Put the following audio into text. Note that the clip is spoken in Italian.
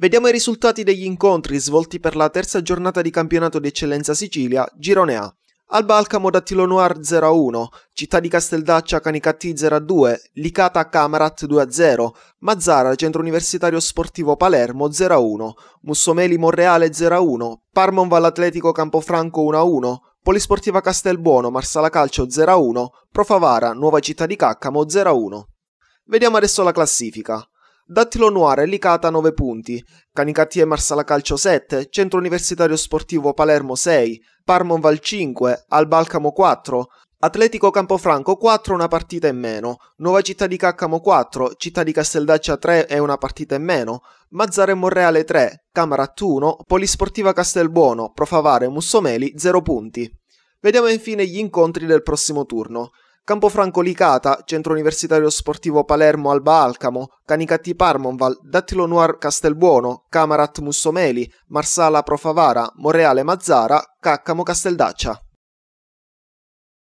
Vediamo i risultati degli incontri svolti per la terza giornata di campionato di Eccellenza Sicilia, Girone A. Alba Alcamo da Tilo Noir 0-1, Città di Casteldaccia Canicatti 0-2, Licata Camarat 2-0, Mazzara Centro Universitario Sportivo Palermo 0-1, Mussomeli Monreale 0-1, Parmonval Atletico Campofranco 1-1, Polisportiva Castelbuono Marsala Calcio 0-1, Profavara Nuova Città di Caccamo 0-1. Vediamo adesso la classifica. Dattilo Noir, Licata 9 punti, Canicatie Marsala Calcio 7, Centro Universitario Sportivo Palermo 6, Val 5, Albalcamo 4, Atletico Campofranco 4 una partita in meno, Nuova Città di Caccamo 4, Città di Casteldaccia 3 e una partita in meno, Mazzare Monreale 3, Camarat 1, Polisportiva Castelbuono, Profavare Mussomeli 0 punti. Vediamo infine gli incontri del prossimo turno. Campofranco Licata, Centro Universitario Sportivo Palermo Alba Alcamo, Canicatti Parmonval, Dattilo Noir Castelbuono, Camarat Mussomeli, Marsala Profavara, Moreale Mazzara, Caccamo Casteldaccia.